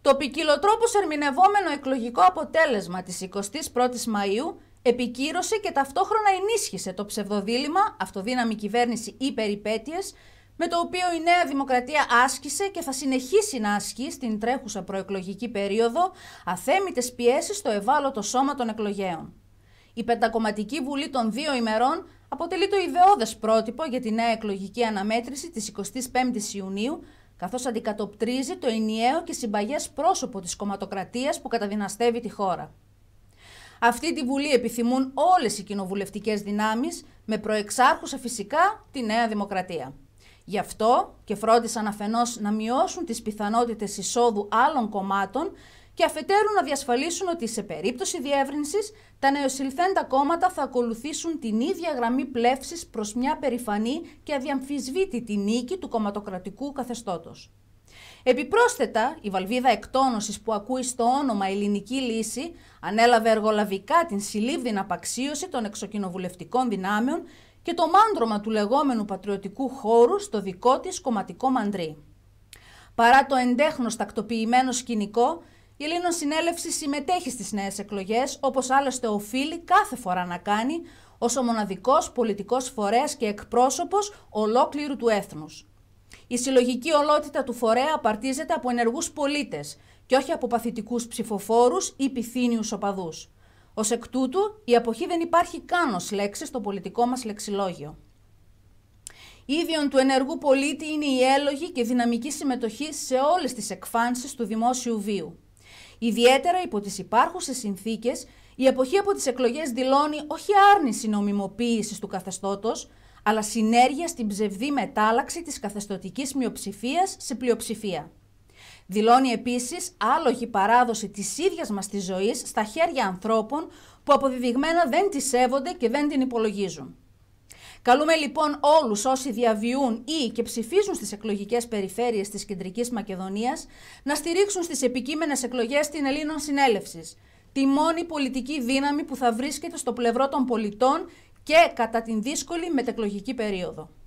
Το ποικιλοτρόπως ερμηνευόμενο εκλογικό αποτέλεσμα της 21ης Μαΐου επικύρωσε και ταυτόχρονα ενίσχυσε το ψευδοδήλημα «Αυτοδύναμη κυβέρνηση ή περιπέτειες» με το οποίο η Νέα Δημοκρατία άσκησε και θα συνεχίσει να ασκεί στην τρέχουσα προεκλογική περίοδο αθέμητες πιέσεις στο ευάλωτο σώμα των εκλογέων. Η Πεντακομματική Βουλή των δύο ημερών αποτελεί το ιδεώδες πρότυπο για τη νέα εκλογική αναμέτρηση της 25 η Ιουνίου καθώς αντικατοπτρίζει το ενιαίο και συμπαγές πρόσωπο της κομματοκρατίας που καταδυναστεύει τη χώρα. Αυτή τη Βουλή επιθυμούν όλες οι κοινοβουλευτικές δυνάμεις, με προεξάρχουσα φυσικά τη Νέα Δημοκρατία. Γι' αυτό και φρόντισαν αφενός να μειώσουν τις πιθανότητες εισόδου άλλων κομμάτων και αφετέρου να διασφαλίσουν ότι σε περίπτωση διεύρυνσης τα νεοσυλθέντα κόμματα θα ακολουθήσουν την ίδια γραμμή πλεύσης προς μια περηφανή και αδιαμφισβήτητη νίκη του κομματοκρατικού καθεστώτος. Επιπρόσθετα, η βαλβίδα εκτόνωσης που ακούει στο όνομα Ελληνική Λύση ανέλαβε εργολαβικά την συλλήβδην απαξίωση των εξοκοινοβουλευτικών δυνάμεων και το μάντρωμα του λεγόμενου πατριωτικού χώρου στο δικό της κομματικό μαντρί. Παρά το εντέχνος τακτοποιημένο σκηνικό, η Ελλήνων Συνέλευση συμμετέχει στις νέες εκλογές, όπως άλλωστε οφείλει κάθε φορά να κάνει, ως ο μοναδικός πολιτικός φορέας και εκπρόσωπος ολόκληρου του έθνους. Η συλλογική ολότητα του φορέα απαρτίζεται από ενεργούς πολίτες και όχι από παθητικούς ψηφοφόρους ή πυθύνιους οπαδούς. Ως εκ τούτου, η αποχή δεν υπάρχει καν ως λέξη στο πολιτικό μας λεξιλόγιο. Ίδιον του ενεργού πολίτη είναι η έλογη και δυναμική συμμετοχή σε όλες τις εκφάνσεις του δημόσιου βίου. Ιδιαίτερα υπό τις υπάρχουσες συνθήκες, η εποχή από τις εκλογές δηλώνει όχι άρνηση νομιμοποίησης του καθεστώτος, αλλά συνέργεια στην ψευδή μετάλλαξη της καθεστωτικής μειοψηφίας σε πλειοψηφία. Δηλώνει επίσης άλογη παράδοση της ίδιας μας της ζωής στα χέρια ανθρώπων που αποδεδειγμένα δεν τη σέβονται και δεν την υπολογίζουν. Καλούμε λοιπόν όλους όσοι διαβιούν ή και ψηφίζουν στις εκλογικές περιφέρειες της Κεντρικής Μακεδονίας να στηρίξουν στις επικείμενες εκλογές την Ελλήνων Συνέλευσης, τη μόνη πολιτική δύναμη που θα βρίσκεται στο πλευρό των πολιτών και κατά την δύσκολη μετεκλογική περίοδο.